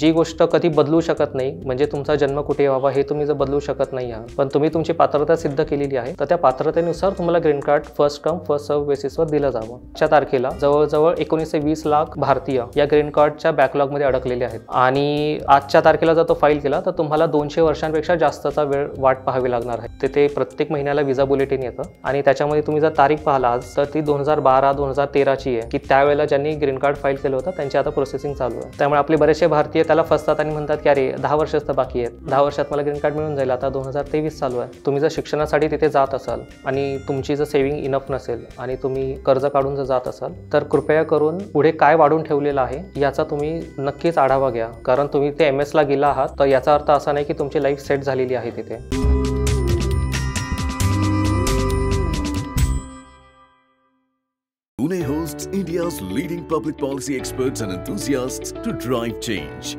जी गोष्ट कधी बदलू शकत नाही म्हणजे तुमचा जन्म कुठे व्हावा हे तुम्ही जर बदलू शकत नाही आहात पण तुम्ही तुमची पात्रता सिद्ध केलेली आहे तर त्या पात्रतेनुसार तुम्हाला green card first come first serve बेसिसवर दिलं जावं च्या तारखेला जवळजवळ एकोणीसशे वीस लाख भारतीय या ग्रीन कार्डच्या बॅकलॉगमध्ये अडकलेले आहेत आणि आजच्या तारखेला जर तो फाईल केला तर तुम्हाला दोनशे वर्षांपेक्षा जास्तचा वेळ वाट पाहावी लागणार आहे तिथे प्रत्येक महिन्याला विजा बुलेटिन येतं आणि त्याच्यामध्ये तुम्ही जर तारीख पाहिला तर ती दोन हजार बारा दोन हजार तेराची आहे की त्यावेळेला ज्यांनी ग्रीन कार्ड फाईल केलं होतं त्यांची आता प्रोसेसिंग चालू आहे त्यामुळे आपले बरेचसे भारतीय म्हणजे त्याला फसतात आणि म्हणतात की अरे दहा वर्षच तर बाकी आहेत दहा वर्षात मला ग्रीन कार्ड मिळून जाईल आता दोन हजार तेवीस चालू आहे तुम्ही जर शिक्षणासाठी तिथे जात असाल आणि तुमची जर सेव्हिंग इनफ नसेल आणि तुम्ही कर्ज काढून जर जात असाल तर कृपया करून पुढे काय वाढून ठेवलेलं आहे याचा तुम्ही नक्कीच आढावा घ्या कारण तुम्ही ते एम एसला गेला आहात तर याचा अर्थ असा नाही की तुमची लाईफ सेट झालेली आहे तिथे India's leading public policy experts and enthusiasts to drive change.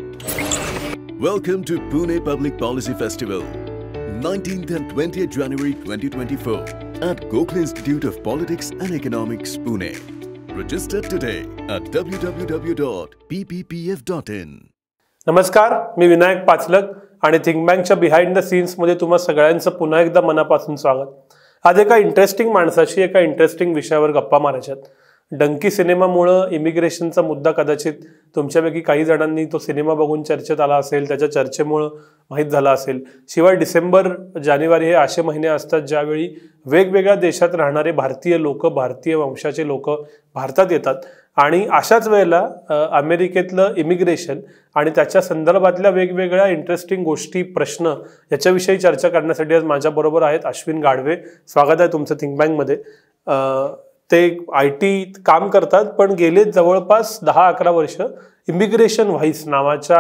Welcome to Pune Public Policy Festival, 19th and 20th January 2024 at Gokhale Institute of Politics and Economics, Pune. Register today at www.pppf.in. नमस्कार मी विनायक पाचलक आणि think बँकच्या behind the मध्ये तुम्हा सगळ्यांचं पुन्हा एकदा मनापासून स्वागत आज एका इंटरेस्टिंग माणसाशी एका इंटरेस्टिंग विषयावर गप्पा मारायच्यात डंकी सिनेमामुळं इमिग्रेशनचा मुद्दा कदाचित तुमच्यापैकी काही जणांनी तो सिनेमा बघून चर्चेत आला असेल त्याच्या चर्चेमुळं माहीत झाला असेल शिवाय डिसेंबर जानेवारी हे असे महिने असतात ज्यावेळी वेगवेगळ्या देशात राहणारे भारतीय लोक भारतीय वंशाचे लोक भारतात येतात आणि अशाच वेळेला अमेरिकेतलं इमिग्रेशन आणि त्याच्या संदर्भातल्या वेगवेगळ्या इंटरेस्टिंग गोष्टी प्रश्न याच्याविषयी चर्चा करण्यासाठी आज माझ्याबरोबर आहेत अश्विन गाढवे स्वागत आहे तुमचं थिंक बँकमध्ये ते आय टी काम करतात पण गेले जवळपास दहा अकरा वर्ष इमिग्रेशन व्हाईस नावाच्या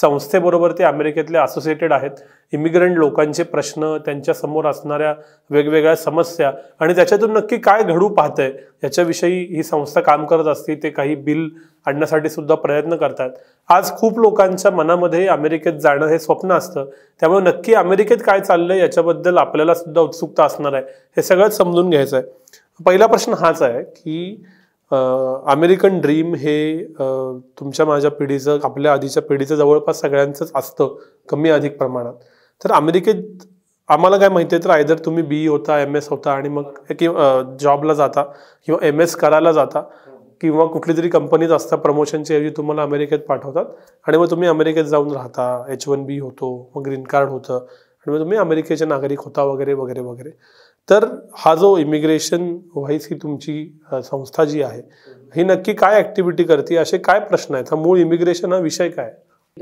संस्थेबरोबर ते अमेरिकेतले असोसिएटेड आहेत इमिग्रंट लोकांचे प्रश्न त्यांच्या समोर असणाऱ्या वेगवेगळ्या समस्या आणि त्याच्यातून नक्की काय घडू पाहतंय याच्याविषयी ही संस्था काम करत असते ते काही बिल आणण्यासाठी सुद्धा प्रयत्न करतात आज खूप लोकांच्या मनामध्ये अमेरिकेत जाणं हे स्वप्न असतं त्यामुळे नक्की अमेरिकेत काय चाललंय याच्याबद्दल आपल्याला सुद्धा उत्सुकता असणार आहे हे सगळं समजून घ्यायचं आहे पहिला प्रश्न हाच आहे की अमेरिकन ड्रीम हे तुमच्या माझ्या पिढीचं आपल्या आधीच्या पिढीचं जवळपास सगळ्यांचंच असतं कमी अधिक प्रमाणात तर अमेरिकेत आम्हाला काय माहिती आहे तर आयदर तुम्ही बी होता एम एस होता आणि मग जॉबला जाता किंवा एम एस करायला जाता किंवा कुठली तरी कंपनीच असतात प्रमोशनच्या ऐवजी तुम्हाला अमेरिकेत पाठवतात आणि मग तुम्ही अमेरिकेत जाऊन राहता एच वन बी होतो मग ग्रीन कार्ड होतं आणि मग तुम्ही अमेरिकेचे नागरिक होता वगैरे वगैरे वगैरे तर हा जो इमिग्रेशन व्हाईस ही तुमची संस्था जी आहे ही नक्की काय ॲक्टिव्हिटी करते असे काय प्रश्न आहेत हा मूळ इमिग्रेशन हा विषय काय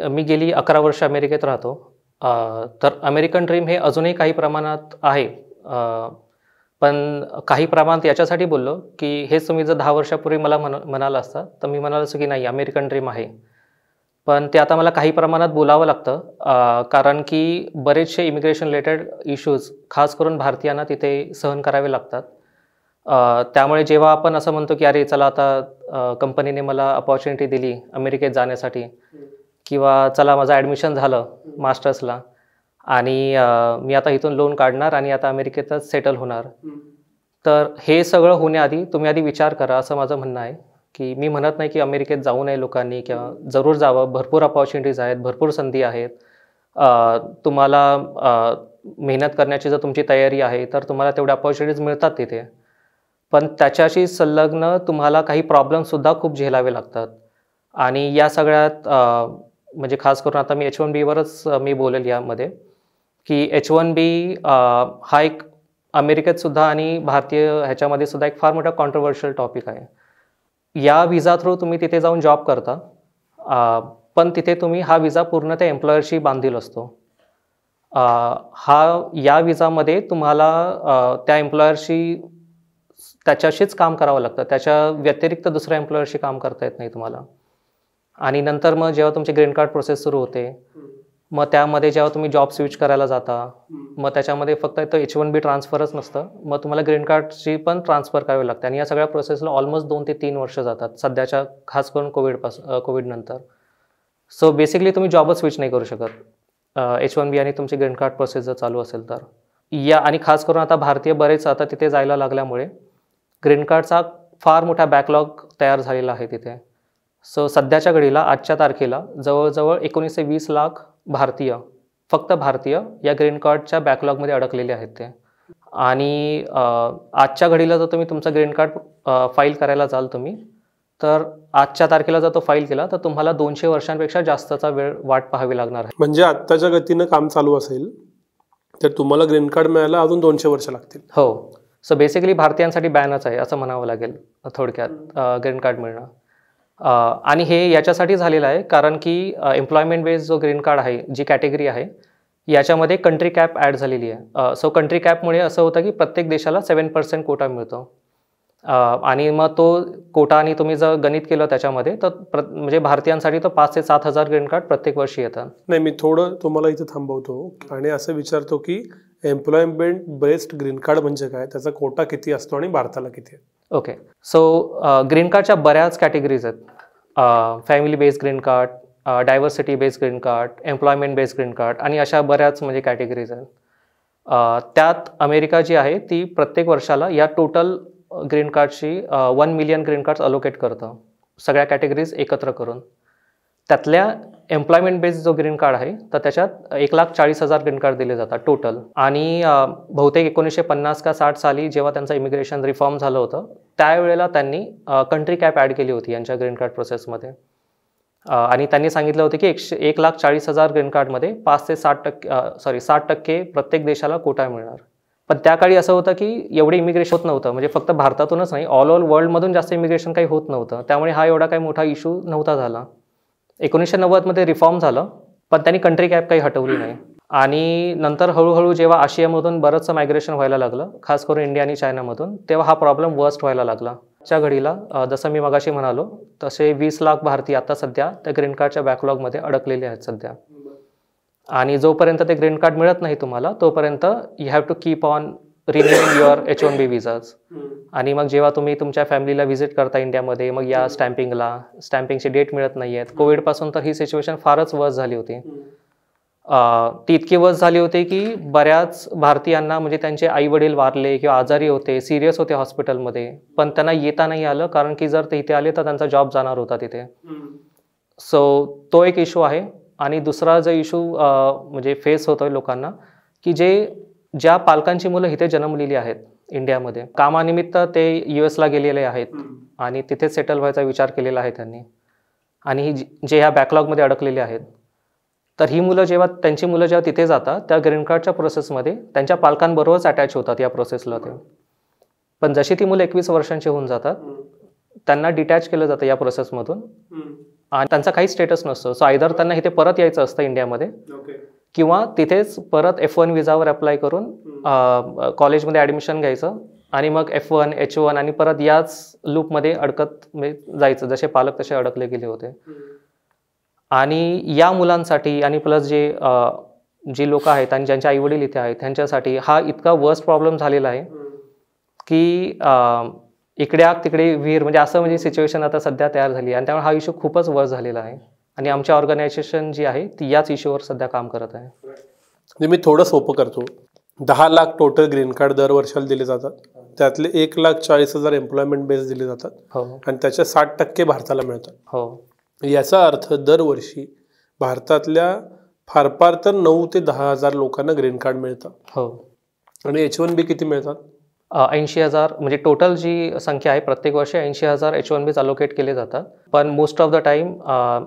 मी गेली अकरा वर्ष अमेरिकेत राहतो तर अमेरिकन ड्रीम हे अजूनही काही प्रमाणात आहे पण काही प्रमाणात याच्यासाठी बोललो की हेच तुम्ही जर दहा वर्षापूर्वी मला म्हण म्हणाला असता तर मी म्हणालो असं की नाही अमेरिकन ड्रीम आहे पण ते आता मला काही प्रमाणात बोलावं लागतं कारण की बरेचसे इमिग्रेशन रिलेटेड इश्यूज खास करून भारतीयांना तिथे सहन करावे लागतात त्यामुळे जेव्हा आपण असं म्हणतो की अरे चला आता कंपनीने मला अपॉर्च्युनिटी दिली अमेरिकेत जाण्यासाठी किंवा चला माझं ॲडमिशन झालं मास्टर्सला आणि मी आता इथून लोन काढणार आणि आता अमेरिकेतच सेटल होणार तर हे सगळं होण्याआधी तुम्ही आधी विचार करा असं माझं म्हणणं आहे की मी म्हणत नाही की अमेरिकेत जाऊ नये लोकांनी किंवा जरूर जावं भरपूर अपॉर्च्युनिटीज आहेत भरपूर संधी आहेत तुम्हाला मेहनत करण्याची जर तुमची तयारी आहे तर तुम्हाला तेवढ्या अपॉर्च्युनिटीज मिळतात तिथे पण त्याच्याशी संलग्न तुम्हाला काही प्रॉब्लेमसुद्धा खूप झेलावे लागतात आणि या सगळ्यात म्हणजे खास करून आता मी एच वन बीवरच मी बोलेल यामध्ये की एच वन बी हा एक अमेरिकेतसुद्धा आणि भारतीय ह्याच्यामध्ये सुद्धा एक फार मोठा कॉन्ट्रोवर्शियल टॉपिक आहे या विजा थ्रू तुम्ही तिथे जाऊन जॉब करता पण तिथे तुम्ही हा विजा पूर्ण त्या एम्प्लॉयरशी बांधील असतो हा या विजामध्ये तुम्हाला त्या एम्प्लॉयरशी त्याच्याशीच काम करावं लागतं त्याच्या व्यतिरिक्त दुसऱ्या एम्प्लॉयरशी काम करता येत नाही तुम्हाला आणि नंतर मग जेव्हा तुमची ग्रीन कार्ड प्रोसेस सुरू होते मग त्यामध्ये जेव्हा तुम्ही जॉब स्विच करायला जाता मग त्याच्यामध्ये फक्त एच वन बी ट्रान्सफरच नसतं मग तुम्हाला ग्रीन कार्डची पण ट्रान्सफर करावी लागते आणि या सगळ्या प्रोसेसला ऑलमोस्ट दोन ते तीन वर्ष जातात सध्याच्या खास करून कोविडपास कोविडनंतर सो बेसिकली तुम्ही जॉबच स्विच नाही करू शकत एच वन बी आणि तुमची ग्रीन कार्ड प्रोसेस जर चालू असेल तर या आणि खास करून आता भारतीय बरेच आता तिथे जायला लागल्यामुळे ग्रीन कार्डचा फार मोठा बॅकलॉग तयार झालेला आहे तिथे सो सध्याच्या घडीला आजच्या तारखेला जवळजवळ एकोणीसशे वीस लाख भारतीय फक्त भारतीय या ग्रीन कार्डच्या बॅकलॉगमध्ये अडकलेले आहेत ते आणि आजच्या घडीला जर तुम्ही तुमचा ग्रीन कार्ड फाईल करायला जाल तुम्ही तर आजच्या तारखेला जर तो फाईल केला तर तुम्हाला दोनशे वर्षांपेक्षा जास्तचा वेळ वाट पाहावी लागणार आहे म्हणजे आत्ताच्या गतीनं काम चालू असेल तर तुम्हाला ग्रीन कार्ड मिळायला अजून दोनशे वर्ष लागतील हो सो बेसिकली भारतीयांसाठी बॅनच आहे असं म्हणावं लागेल थोडक्यात ग्रीन कार्ड मिळणं आणि हे याच्यासाठी झालेलं आहे कारण की एम्प्लॉयमेंट बेस्ड जो ग्रीन कार्ड आहे जी कॅटेगरी आहे याच्यामध्ये कंट्री कॅप ॲड झालेली आहे सो कंट्री कॅपमुळे असं होतं की प्रत्येक देशाला सेवन पर्सेंट कोटा मिळतो आणि मग तो कोटा आणि तुम्ही जर गणित केलं त्याच्यामध्ये तर प्र म्हणजे भारतीयांसाठी तर पाच ते सात हजार ग्रीन कार्ड प्रत्येक वर्षी येतात नाही मी थोडं तुम्हाला इथे थांबवतो आणि असं विचारतो की एम्प्लॉयमेंट बेस्ड ग्रीन कार्ड म्हणजे काय त्याचा कोटा किती असतो आणि भारताला किती ओके सो ग्रीन कार्डच्या बऱ्याच कॅटेगरीज आहेत family based green card diversity based green card employment based green card आणि अशा बऱ्याच म्हणजे कॅटेगरीज आहेत uh, त्यात अमेरिका जी आहे ती प्रत्येक वर्षाला या टोटल ग्रीन कार्डशी one million green cards allocate करतं सगळ्या कॅटेगरीज एकत्र करून त्यातल्या एम्प्लॉयमेंट बेस्ड जो ग्रीन कार्ड आहे तर त्याच्यात एक लाख चाळीस हजार ग्रीन कार्ड दिले जातात टोटल आणि बहुतेक एकोणीसशे पन्नास का साठ साली जेव्हा त्यांचं इमिग्रेशन रिफॉर्म झालं होतं त्यावेळेला त्यांनी कंट्री कॅप ॲड केली होती यांच्या ग्रीन कार्ड प्रोसेसमध्ये आणि त्यांनी सांगितलं होतं की एकशे एक लाख चाळीस हजार ग्रीन कार्डमध्ये पाच ते साठ टक्के सॉरी साठ टक्के प्रत्येक देशाला कोटा मिळणार पण त्या काळी असं होतं की एवढी इमिग्रेशन होत नव्हतं म्हणजे फक्त भारतातूनच नाही ऑल ओव्हर वर्ल्डमधून जास्त इमिग्रेशन काही होत नव्हतं त्यामुळे हा एवढा काही मोठा इशू नव्हता झाला एकोणीसशे नव्वदमध्ये रिफॉर्म झालं पण त्यांनी कंट्री कॅप काही हटवली नाही आणि नंतर हळूहळू जेव्हा आशियामधून बरंचसं मायग्रेशन व्हायला लागलं खास करून इंडिया आणि चायनामधून तेव्हा हा प्रॉब्लेम वर्स्ट व्हायला लागला च्या घडीला जसं मी मगाशी म्हणालो तसे वीस लाख भारतीय आता सध्या त्या ग्रीन कार्डच्या बॅकलॉगमध्ये अडकलेले आहेत सध्या आणि जोपर्यंत ते ग्रीन कार्ड मिळत नाही तुम्हाला तोपर्यंत you have to keep on renewing your H one B visas आणि मग जेव्हा तुम्ही तुमच्या फॅमिलीला व्हिजिट करता इंडियामध्ये मग या स्टॅम्पिंगला स्टॅम्पिंगची डेट मिळत नाही आहेत कोविडपासून तर ही सिच्युएशन फारच वर्स झाली होती ती इतकी वर्स झाली होती की बऱ्याच भारतीयांना म्हणजे त्यांचे आई वडील वारले किंवा आजारी होते सिरियस होते हॉस्पिटलमध्ये पण त्यांना येता नाही आलं कारण की जर ते इथे आले तर त्यांचा जॉब जाणार होता तिथे सो तो एक इशू आहे आणि दुसरा जो इशू म्हणजे फेस होतोय लोकांना की जे ज्या पालकांची मुलं इथे जन्मलेली आहेत इंडियामध्ये कामानिमित्त ते यू एसला गेलेले आहेत आणि तिथेच सेटल व्हायचा विचार केलेला आहे त्यांनी आणि ही जे ह्या बॅकलॉगमध्ये अडकलेले आहेत तर ही मुलं जेव्हा त्यांची मुलं जेव्हा तिथे जातात त्या ग्रीन कार्डच्या प्रोसेसमध्ये त्यांच्या पालकांबरोबरच अटॅच होतात या प्रोसेसला ते पण जशी ती मुलं एकवीस वर्षांची होऊन जातात त्यांना डिटॅच केलं जातं या प्रोसेसमधून आणि त्यांचा काही स्टेटस नसतो सो आयदर त्यांना इथे परत यायचं असतं इंडियामध्ये किंवा तिथेच परत एफ वन विजावर अप्लाय करून कॉलेजमध्ये ॲडमिशन घ्यायचं आणि मग एफ वन एच वन आणि परत याच लूपमध्ये अडकत म्हणजे जायचं जसे पालक तसे अडकले गेले होते आणि या मुलांसाठी आणि प्लस जे जी लोक आहेत आणि ज्यांचे आईवडील इथे आहेत त्यांच्यासाठी हा इतका वर्स्ट प्रॉब्लेम झालेला आहे की इकडे आग तिकडे विहीर म्हणजे असं म्हणजे सिच्युएशन आता सध्या तयार झाली आणि त्यामुळे हा इश्यू खूपच वर्स्ट झालेला आहे आणि आमच्या ऑर्गनायझेशन जी आहे ती याच इश्यूवर सध्या काम करत आहे मी थोडं सोपं करतो दहा लाख टोटल ग्रीन कार्ड दरवर्षाला दिले जातात त्यातले एक लाख चाळीस हजार एम्प्लॉयमेंट बेस दिले जातात हो आणि त्याच्या साठ टक्के भारताला मिळतात हो याचा अर्थ दरवर्षी भारतातल्या फार फार तर नऊ ते दहा हजार लोकांना ग्रीन कार्ड मिळतं हो आणि एच वन बी किती मिळतात ऐंशी हजार म्हणजे टोटल जी संख्या आहे प्रत्येक वर्षी ऐंशी हजार एच वन बीज अलोकेट केले जातात पण most of the time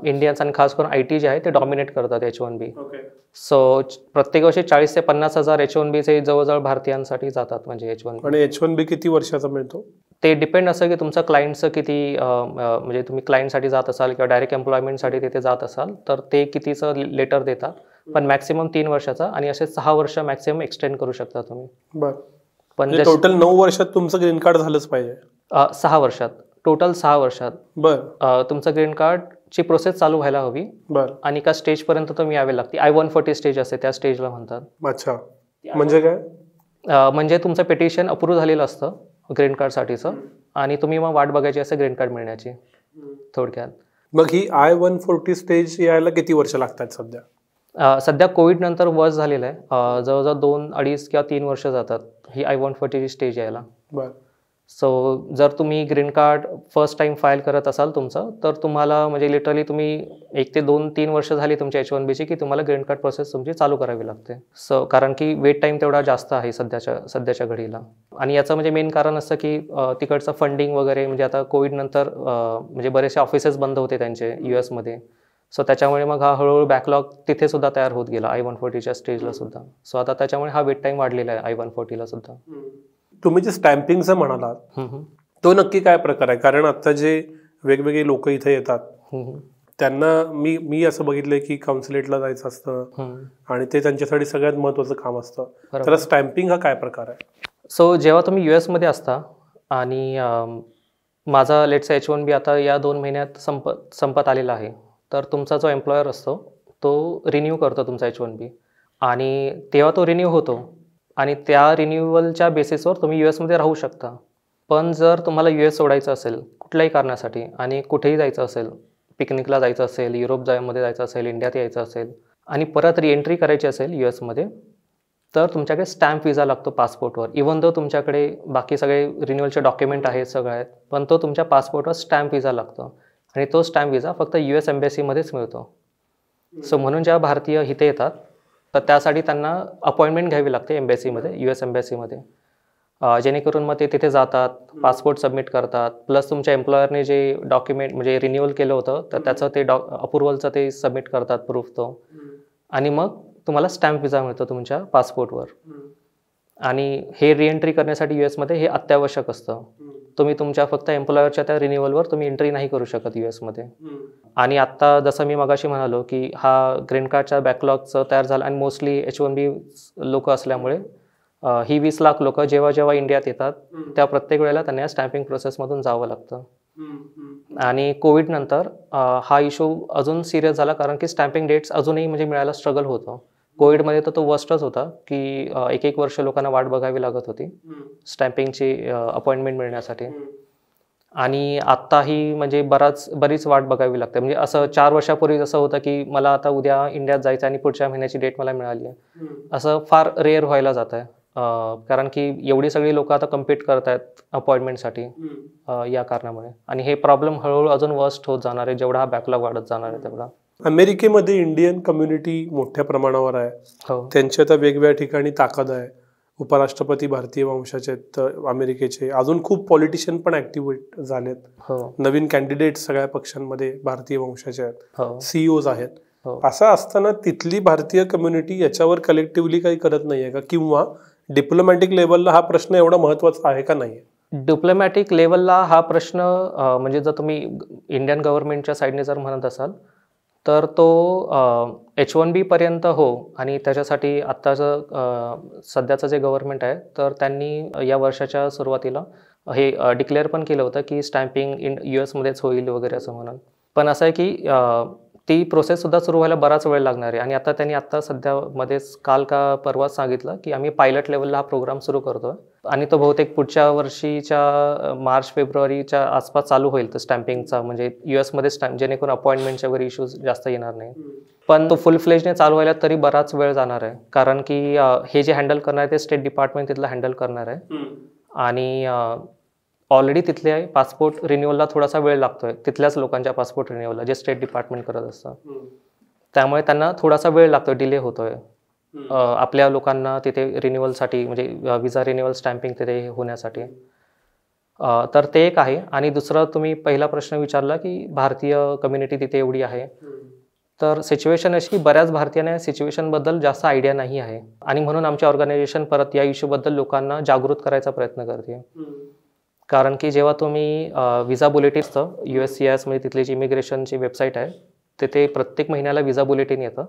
Indians आणि खास करून आय टी जे आहे ते डॉमिनेट करतात एच वन बी सो प्रत्येक वर्षी चाळीस ते पन्नास हजार एच वन बीचे जवळजवळ भारतीयांसाठी जातात म्हणजे एच वन आणि एच वन बी किती वर्षाचा मिळतो ते डिपेंड असं की तुमचं क्लायंटचं किती म्हणजे तुम्ही क्लायंटसाठी जात असाल किंवा डायरेक्ट एम्प्लॉयमेंटसाठी तिथे जात असाल तर ते कितीचं लेटर देतात पण मॅक्सिमम तीन वर्षाचा आणि असे सहा वर्ष मॅक्सिमम एक्सटेंड करू शकता तुम्ही बरं पण म्हणजे टोटल नऊ वर्षात तुमचं ग्रीन कार्ड झालंच पाहिजे सहा वर्षात टोटल सहा वर्षात बर तुमचं ग्रीन कार्ड ची प्रोसेस चालू व्हायला हवी बर आणि का स्टेज पर्यंत तुम्ही यावे लागते आय वन फोर्टी स्टेज असते त्या स्टेजला म्हणतात अच्छा म्हणजे काय म्हणजे तुमचं पेटिशन अप्रूव्ह झालेलं असतं ग्रीन कार्ड साठीचं आणि तुम्ही मग वाट बघायची असं ग्रीन कार्ड मिळण्याची थोडक्यात मग ही आय वन फोर्टी स्टेज यायला किती वर्ष लागतात सध्या सध्या कोविड नंतर वर्ष झालेलं आहे जवळजवळ दोन अडीच किंवा तीन वर्ष जातात ही आय वॉन्ट फॉर्टीची स्टेज यायला सो जर तुम्ही green card first time file करत असाल तुमचं तर तुम्हाला म्हणजे लिटरली तुम्ही एक ते दोन तीन वर्ष झाली तुमच्या एच वन बीची की तुम्हाला ग्रीन कार्ड प्रोसेस तुमची चालू करावी लागते सो कारण की वेट टाईम तेवढा जास्त आहे सध्याच्या सध्याच्या घडीला आणि याचं म्हणजे मेन कारण असतं की तिकडचं फंडिंग वगैरे म्हणजे आता कोविडनंतर म्हणजे बरेचसे ऑफिसेस बंद होते त्यांचे यू एसमध्ये सो त्याच्यामुळे मग हा हळूहळू बॅकलॉग तिथे सुद्धा तयार होत गेला आय वन फोर्टीच्या स्टेजला सुद्धा सो आता त्याच्यामुळे हा वेट टाईम वाढलेला आहे आय वन फोर्टीला सुद्धा तुम्ही जे स्टॅम्पिंगचं म्हणालात तो नक्की काय प्रकार आहे कारण आता जे वेगवेगळे लोक इथे येतात त्यांना मी मी असं बघितलंय की काउन्सिलेटला जायचं असतं आणि ते त्यांच्यासाठी सगळ्यात महत्वाचं काम असतं तर स्टॅम्पिंग हा काय प्रकार आहे सो जेव्हा तुम्ही यूएस मध्ये असता आणि माझा लेट्स एच वन बी आता या दोन महिन्यात संप संपत आलेला आहे तर तुमचा जो एम्प्लॉयर असतो तो रिन्यू करतो तुमचा एच वन बी आणि तेव्हा तो रिन्यू होतो आणि त्या रिन्यूअलच्या बेसिसवर तुम्ही यू एसमध्ये राहू शकता पण जर तुम्हाला यू एस सोडायचं असेल कुठल्याही कारणासाठी आणि कुठेही जायचं असेल पिकनिकला जायचं असेल युरोप जायमध्ये जायचं असेल इंडियात यायचं असेल आणि परत रिएंट्री करायची असेल यू एसमध्ये तर तुमच्याकडे स्टॅम्प विजा लागतो पासपोर्टवर इवन दो तुमच्याकडे बाकी सगळे रिन्युअलचे डॉक्युमेंट आहेत सगळे आहेत पण तो तुमच्या पासपोर्टवर स्टॅम्प विजा लागतो आणि तो स्टॅम्प विजा फक्त यू एस एम्बेसीमध्येच मिळतो सो म्हणून ज्या भारतीय इथे येतात तर त्यासाठी त्यांना अपॉइंटमेंट घ्यावी लागते एम्बेसीमध्ये यू एस एम्बेसीमध्ये जेणेकरून मग ते तिथे जातात पासपोर्ट सबमिट करतात प्लस तुमच्या एम्प्लॉयरने जे डॉक्युमेंट म्हणजे रिन्युअल केलं होतं तर त्याचं ते डॉ अप्रुव्हलचं ते सबमिट करतात प्रूफ तो आणि मग तुम्हाला स्टॅम्प विजा मिळतो तुमच्या पासपोर्टवर आणि हे रिएंट्री करण्यासाठी यू एसमध्ये हे अत्यावश्यक असतं तुम्ही तुमच्या फक्त एम्प्लॉयरच्या त्या रिन्युअलवर तुम्ही एंट्री नाही करू शकत यू एसमध्ये आणि आत्ता जसं मी मगाशी म्हणालो की हा ग्रीन कार्डच्या बॅकलॉगचं तयार झालं आणि मोस्टली एच वन बी लोक असल्यामुळे ही वीस लाख लोक जेव्हा जेव्हा इंडियात येतात त्या प्रत्येक वेळेला त्यांना स्टॅम्पिंग प्रोसेसमधून जावं लागतं आणि कोविडनंतर हा इशू अजून सिरियस झाला कारण की स्टॅम्पिंग डेट्स अजूनही म्हणजे मिळायला स्ट्रगल होतो कोविडमध्ये तर तो वर्स्टच होता की एक एक वर्ष लोकांना वाट बघावी लागत होती स्टॅम्पिंगची अपॉइंटमेंट मिळण्यासाठी आणि आत्ताही म्हणजे बराच बरीच वाट बघावी लागते म्हणजे असं चार वर्षापूर्वी जसं होतं की मला आता उद्या इंडियात जायचं आणि पुढच्या महिन्याची डेट मला मिळाली आहे असं फार रेअर व्हायला जात आहे कारण की एवढी सगळी लोक आता कम्पीट करत आहेत अपॉइंटमेंटसाठी या कारणामुळे आणि हे प्रॉब्लेम हळूहळू अजून वर्स्ट होत जाणार आहे जेवढा हा बॅकलॉग वाढत जाणार आहे तेवढा अमेरिकेमध्ये इंडियन कम्युनिटी मोठ्या प्रमाणावर आहे हो. त्यांची आता वेगवेगळ्या ठिकाणी ताकद आहे उपराष्ट्रपती भारतीय वंशाचे आहेत अमेरिकेचे अजून खूप पॉलिटिशियन पण ऍक्टिव्हेट झालेत हो. नवीन कॅन्डिडेट सगळ्या पक्षांमध्ये भारतीय वंशाचे आहेत सीईओ हो. e आहेत असं असताना तिथली भारतीय कम्युनिटी याच्यावर कलेक्टिव्हली काही करत नाहीये का किंवा डिप्लोमॅटिक लेवलला हा प्रश्न एवढा महत्वाचा आहे का नाही डिप्लोमॅटिक लेवलला हा प्रश्न म्हणजे जर तुम्ही इंडियन गव्हर्नमेंटच्या साईडने जर म्हणत असाल तर तो एच वन बीपर्यंत हो आणि त्याच्यासाठी आत्ताचं सध्याचं जे गव्हर्नमेंट आहे तर त्यांनी या वर्षाच्या सुरुवातीला हे डिक्लेअर पण केलं होतं की स्टॅम्पिंग इन यू एसमध्येच होईल वगैरे असं म्हणून पण असं आहे की ती प्रोसेससुद्धा सुरू व्हायला बराच वेळ लागणार आहे आणि आता त्यांनी आत्ता सध्या मध्येच काल का परवाच सांगितलं की आम्ही पायलट लेवलला हा प्रोग्राम सुरू करतो आणि तो बहुतेक पुढच्या वर्षीच्या मार्च फेब्रुवारीच्या आसपास चालू होईल तो स्टॅम्पिंगचा म्हणजे यू एसमध्ये स्टॅम्प जेणेकरून अपॉइंटमेंटच्या वगैरे इश्यूज जास्त येणार नाही पण तो फुल फ्लेजने चालू व्हायला तरी बराच वेळ जाणार आहे कारण की हे जे हँडल करणार आहे ते स्टेट डिपार्टमेंट तिथलं हँडल करणार आहे आणि ऑलरेडी तिथले पासपोर्ट रिन्यूअलला थोडासा वेळ लागतोय तिथल्याच लोकांच्या पासपोर्ट रिन्यूअलला जे स्टेट डिपार्टमेंट करत असतं त्यामुळे त्यांना थोडासा वेळ लागतो डिले होतोय आपल्या लोकांना तिथे रिन्युअलसाठी म्हणजे विजा रिन्युअल स्टॅम्पिंग तिथे होण्यासाठी तर ते एक आहे आणि दुसरा तुम्ही पहिला प्रश्न विचारला की भारतीय कम्युनिटी तिथे एवढी आहे तर सिच्युएशन अशी की बऱ्याच भारतीयांना सिच्युएशनबद्दल जास्त आयडिया नाही आहे आणि म्हणून आमच्या ऑर्गनायझेशन परत या इश्यूबद्दल लोकांना जागृत करायचा प्रयत्न करते कारण की जेव्हा तुम्ही विजा असतं यू एस सी एस म्हणजे तिथली जी इमिग्रेशनची वेबसाईट आहे तिथे प्रत्येक महिन्याला विजा बुलेटिन येतं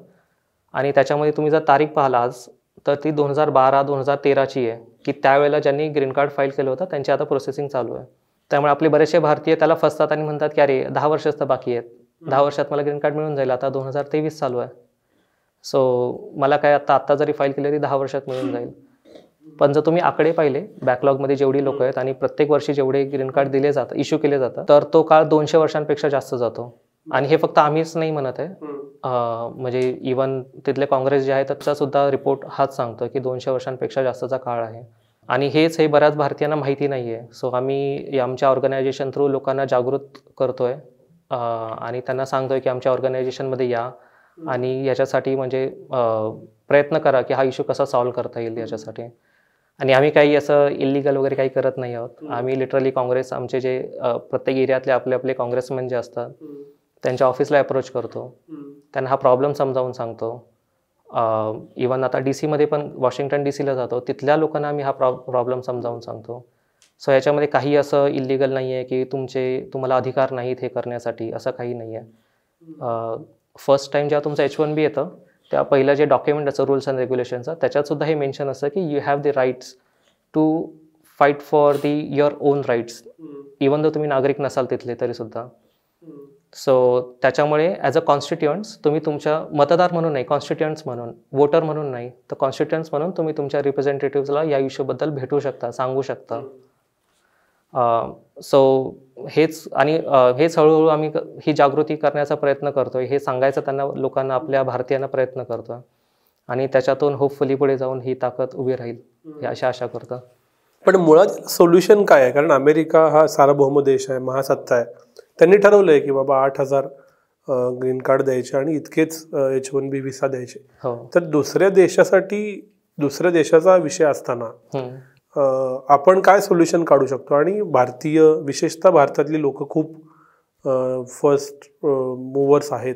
आणि त्याच्यामध्ये तुम्ही जर तारीख पाहिला तर ती दोन हजार बारा दोन हजार तेराची आहे की त्यावेळेला ज्यांनी ग्रीन कार्ड फाईल केलं होतं त्यांची आता प्रोसेसिंग चालू आहे त्यामुळे आपले बरेचसे भारतीय त्याला फसतात आणि म्हणतात की अरे दहा वर्षच तर बाकी आहेत दहा वर्षात मला ग्रीन कार्ड मिळून जाईल आता दोन हजार तेवीस चालू आहे सो मला काय आता आत्ता जरी फाईल केली तरी दहा वर्षात मिळून जाईल पण जर तुम्ही आकडे पाहिले बॅकलॉगमध्ये जेवढी लोक आहेत आणि प्रत्येक वर्षी जेवढे ग्रीन कार्ड दिले जातात इश्यू केले जातात तर तो काळ दोनशे वर्षांपेक्षा जास्त जातो आणि हे फक्त आम्हीच नाही म्हणत आहे म्हणजे इवन तिथले काँग्रेस जे आहे त्याचा सुद्धा रिपोर्ट हाच सांगतो की दोनशे वर्षांपेक्षा जास्तचा काळ आहे आणि हेच हे बऱ्याच भारतीयांना माहिती नाही आहे सो आम्ही आमच्या ऑर्गनायझेशन थ्रू लोकांना जागृत करतोय आणि त्यांना सांगतोय की आमच्या ऑर्गनायझेशनमध्ये या आणि याच्यासाठी म्हणजे प्रयत्न करा की हा इश्यू कसा सॉल्व्ह करता येईल याच्यासाठी आणि आम्ही काही असं इलिगल वगैरे काही करत नाही आहोत आम्ही लिटरली काँग्रेस आमचे जे प्रत्येक एरियातले आपले आपले काँग्रेसमन जे असतात त्यांच्या ऑफिसला अप्रोच करतो त्यांना हा प्रॉब्लेम समजावून सांगतो इवन आता डी सीमध्ये पण वॉशिंग्टन डी सीला जातो तिथल्या लोकांना आम्ही हा प्रॉ प्रॉब्लेम समजावून सांगतो सो याच्यामध्ये काही असं इलिगल नाही आहे की तुमचे तुम्हाला अधिकार नाहीत हे करण्यासाठी असं काही नाही आहे फर्स्ट टाईम जेव्हा तुमचं एच वन बी येतं त्या पहिलं जे डॉक्युमेंट असं रुल्स अँड रेग्युलेशनचं त्याच्यात सुद्धा हे मेन्शन असतं की you have the rights to fight for the your own rights even though तुम्ही नागरिक नसाल तिथले तरी सुद्धा सो त्याच्यामुळे ॲज अ कॉन्स्टिट्युअंट्स तुम्ही तुमच्या मतदार म्हणून नाही कॉन्स्टिट्युअंट्स म्हणून वोटर म्हणून नाही तर कॉन्स्टिट्युअंट्स म्हणून तुम्ही तुमच्या रिप्रेझेंटेटिव्हला या इश्यूबद्दल भेटू शकता सांगू शकता सो हेच आणि हेच हळूहळू आम्ही ही जागृती करण्याचा प्रयत्न करतोय हे सांगायचा त्यांना लोकांना आपल्या भारतीयांना प्रयत्न करतो आणि त्याच्यातून होपफुली पुढे जाऊन ही ताकद उभी राहील हे अशा आशा करतं पण मुळात सोल्युशन काय आहे कारण अमेरिका हा सार्वभौम देश आहे महासत्ता आहे त्यांनी ठरवलं आहे की बाबा आठ हजार ग्रीन कार्ड द्यायचे आणि इतकेच एच वन बी व्हिसा द्यायचे हो. तर दुसऱ्या देशासाठी दुसऱ्या देशाचा विषय असताना आपण काय सोल्युशन काढू शकतो आणि भारतीय विशेषतः भारतातली लोक खूप फर्स्ट मूवर्स आहेत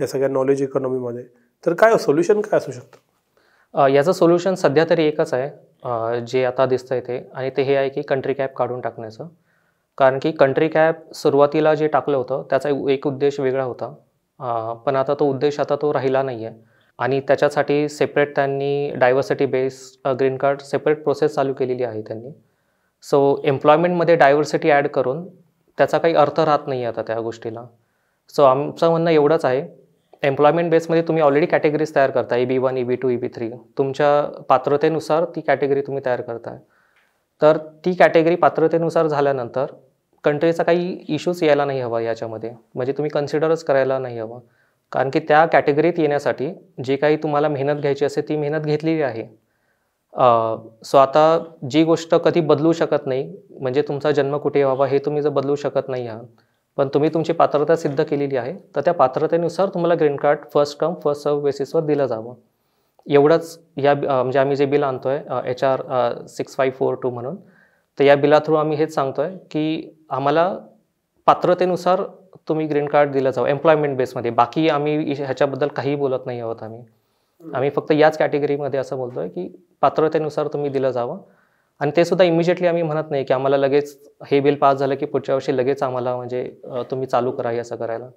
या सगळ्या नॉलेज इकॉनॉमीमध्ये तर काय सोल्युशन काय असू शकतं याचं सोल्युशन सध्या तरी एकच आहे जे आता आहे ते आणि ते हे आहे की कंट्री कॅप काढून टाकण्याचं कारण की कंट्री कॅप सुरुवातीला जे टाकलं होतं त्याचा एक उद्देश वेगळा होता पण आता तो उद्देश आता तो राहिला नाही आहे आणि त्याच्यासाठी सेपरेट त्यांनी diversity base green card separate process चालू केलेली आहे त्यांनी सो एम्प्लॉयमेंटमध्ये डायव्हर्सिटी ॲड करून त्याचा काही अर्थ राहत नाही आता त्या गोष्टीला सो आमचं म्हणणं एवढंच आहे एम्प्लॉयमेंट बेसमध्ये तुम्ही ऑलरेडी कॅटेगरीज तयार करता E B one E B two E B three तुमच्या पात्रतेनुसार ती कॅटेगरी तुम्ही तयार करताय तर ती कॅटेगरी पात्रतेनुसार झाल्यानंतर कंट्रीचा काही इश्यूज यायला नाही हवा याच्यामध्ये म्हणजे तुम्ही कन्सिडरच करायला नाही हवा कारण की त्या कॅटेगरीत येण्यासाठी जी काही तुम्हाला मेहनत घ्यायची असेल ती मेहनत घेतलेली आहे सो आता जी गोष्ट कधी बदलू शकत नाही म्हणजे तुमचा जन्म कुठे व्हावा हे तुम्ही जर बदलू शकत नाही आहात पण तुम्ही तुमची पात्रता सिद्ध केलेली आहे तर त्या पात्रतेनुसार तुम्हाला green card first term first serve बेसिसवर दिलं जावं एवढंच या म्हणजे आम्ही जे बिल आणतो आहे H R six five four two म्हणून तर या बिला थ्रू आम्ही हेच सांगतो आहे की आम्हाला पात्रतेनुसार तुम्ही ग्रीन कार्ड दिलं जावं एम्प्लॉयमेंट बेसमध्ये बाकी आम्ही ह्याच्याबद्दल काही बोलत नाही आहोत आम्ही आम्ही फक्त याच कॅटेगरीमध्ये असं बोलतो आहे की पात्रतेनुसार तुम्ही दिलं जावं आणि ते सुद्धा इमिजिएटली आम्ही म्हणत नाही की आम्हाला लगेच हे बिल पास झालं की पुढच्या वर्षी लगेच आम्हाला म्हणजे तुम्ही चालू करा असं करायला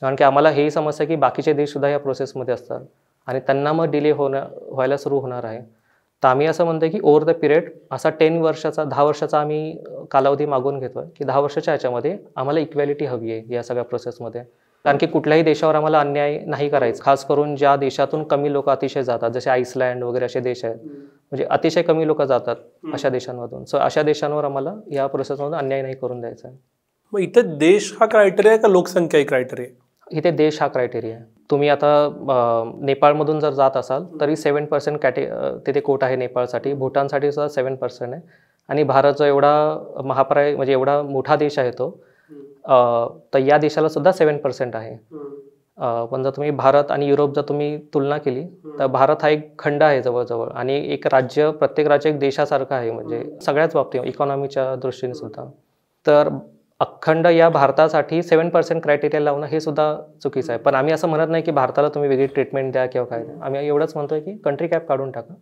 कारण की आम्हाला हेही समस्या की बाकीचे देशसुद्धा या प्रोसेसमध्ये असतात आणि त्यांना मग डिले होणं व्हायला सुरू होणार आहे तर आम्ही असं म्हणतोय की ओव्हर द पिरियड असा टेन वर्षाचा दहा वर्षाचा आम्ही कालावधी मागून घेतो आहे की दहा वर्षाच्या ह्याच्यामध्ये आम्हाला इक्वॅलिटी हवी आहे या सगळ्या प्रोसेसमध्ये कारण की कुठल्याही देशावर आम्हाला अन्याय नाही करायचं खास करून ज्या देशातून कमी लोक अतिशय जातात जसे आईसलँड वगैरे असे देश आहेत म्हणजे अतिशय कमी लोक जातात अशा देशांमधून सो अशा देशांवर आम्हाला या प्रोसेसमधून अन्याय नाही करून द्यायचा आहे मग इथं देश हा क्रायटेरिया का लोकसंख्या क्रायटेरिया इथे देश हा क्रायटेरिया आहे तुम्ही आता नेपाळमधून जर जात असाल तरी सेवन पर्सेंट कॅटे तिथे कोट आहे नेपाळसाठी भूटानसाठी सुद्धा सेवन पर्सेंट आहे आणि भारत जो एवढा महाप्राय म्हणजे एवढा मोठा देश आहे तो तर या देशाला सुद्धा सेवन पर्सेंट आहे पण जर तुम्ही भारत आणि युरोप जर तुम्ही तुलना केली तर भारत हा एक खंड आहे जवळजवळ आणि एक राज्य प्रत्येक राज्य एक देशासारखं आहे म्हणजे सगळ्याच बाबतीत इकॉनॉमीच्या दृष्टीने सुद्धा तर अखंड या भारतासाठी सेवन पर्सेंट क्रायटेरिया लावणं हे सुद्धा चुकीचं आहे पण आम्ही असं म्हणत नाही की भारताला तुम्ही वेगळी ट्रीटमेंट द्या किंवा काय द्या आम्ही एवढंच म्हणतोय की कंट्री कॅप काढून टाका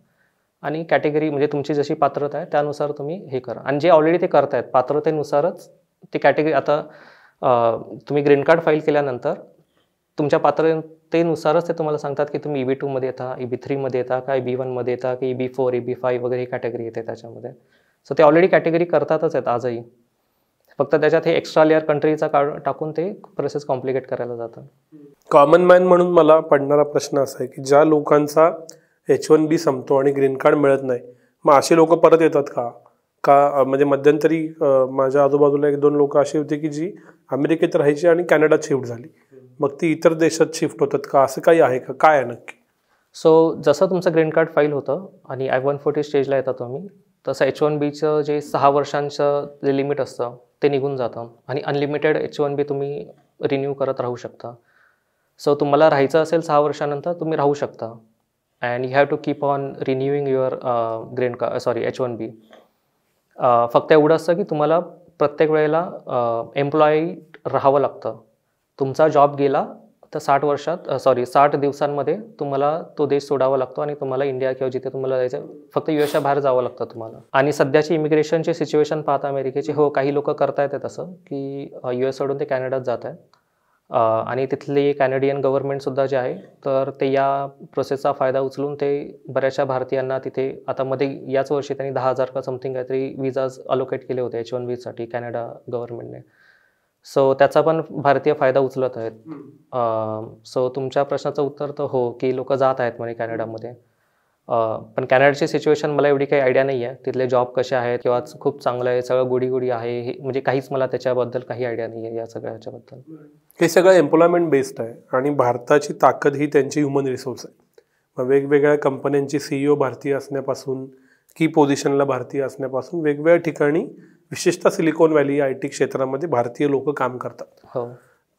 आणि कॅटेगरी म्हणजे तुमची जशी पात्रता आहे त्यानुसार तुम्ही हे करा आणि जे ऑलरेडी ते करतायत पात्रतेनुसारच ते कॅटेगरी आता तुम्ही ग्रीन कार्ड फाईल केल्यानंतर तुमच्या पात्रतेनुसारच ते तुम्हाला सांगतात की तुम्ही ई e बी टूमध्ये येता ई e बी थ्रीमध्ये येता का ई e बी वनमध्ये येता की E B four E B five वगैरे ही कॅटेगरी येते त्याच्यामध्ये सो ते ऑलरेडी कॅटेगरी करतातच आहेत आजही फक्त त्याच्यात हे एक्स्ट्रा लेअर कंट्रीचा कार्ड टाकून ते प्रोसेस कॉम्प्लिकेट करायला जातं कॉमन मॅन म्हणून मला पडणारा प्रश्न असा आहे की ज्या लोकांचा एच वन बी संपतो आणि ग्रीन कार्ड मिळत नाही मग असे लोक परत येतात का का म्हणजे मध्यंतरी माझ्या आजूबाजूला एक दोन लोक अशी होती की जी अमेरिकेत राहायची आणि कॅनडात शिफ्ट झाली मग ती इतर देशात शिफ्ट होतात का असं काही आहे का काय आहे नक्की सो जसं तुमचं ग्रीन कार्ड फाईल होतं आणि आय वन फोर्टी स्टेजला येतात तुम्ही तसं एच वन बीचं जे सहा वर्षांचं जे लिमिट असतं ते निघून जातं आणि अनलिमिटेड एच वन बी तुम्ही रिन्यू करत राहू शकता सो तुम्हाला राहायचं असेल सहा वर्षानंतर तुम्ही राहू शकता and you have to keep on renewing your green का सॉरी एच वन बी फक्त एवढं असतं की तुम्हाला प्रत्येक वेळेला एम्प्लॉई uh, राहावं लागतं तुमचा जॉब गेला तर साठ वर्षात सॉरी साठ दिवसांमध्ये तुम्हाला तो देश सोडावा लागतो आणि तुम्हाला इंडिया किंवा जिथे तुम्हाला जायचं फक्त एसच्या बाहेर जावं लागतं तुम्हाला आणि सध्याची इमिग्रेशनची सिच्युएशन पाहता अमेरिकेची हो काही लोक करता येतात असं की यू एस सोडून ते कॅनडात जात आहेत आणि तिथली कॅनेडियन गव्हर्नमेंटसुद्धा जे आहे तर ते या प्रोसेसचा फायदा उचलून ते बऱ्याचशा भारतीयांना तिथे आता मध्ये याच वर्षी त्यांनी दहा हजार का समथिंग काहीतरी विजाज अलोकेट केले होते एच वन वीजसाठी कॅनडा गव्हर्नमेंटने सो त्याचा पण भारतीय फायदा उचलत आहेत सो तुमच्या प्रश्नाचं उत्तर तर हो की लोक जात आहेत म्हणे कॅनडामध्ये पण कॅनडाची सिच्युएशन मला एवढी काही आयडिया नाही आहे तिथले जॉब कसे आहेत किंवा खूप चांगलं आहे सगळं गुढी गुढी आहे हे म्हणजे काहीच मला त्याच्याबद्दल काही आयडिया नाही आहे या सगळ्याच्याबद्दल हे सगळं एम्प्लॉयमेंट बेस्ड आहे आणि भारताची ताकद ही त्यांची ह्युमन रिसोर्स आहे वेगवेगळ्या कंपन्यांची सीईओ भारतीय असण्यापासून की पोझिशनला भारतीय असण्यापासून वेगवेगळ्या ठिकाणी विशेषतः सिलिकॉन व्हॅली आय टी क्षेत्रामध्ये भारतीय लोक काम करतात हो.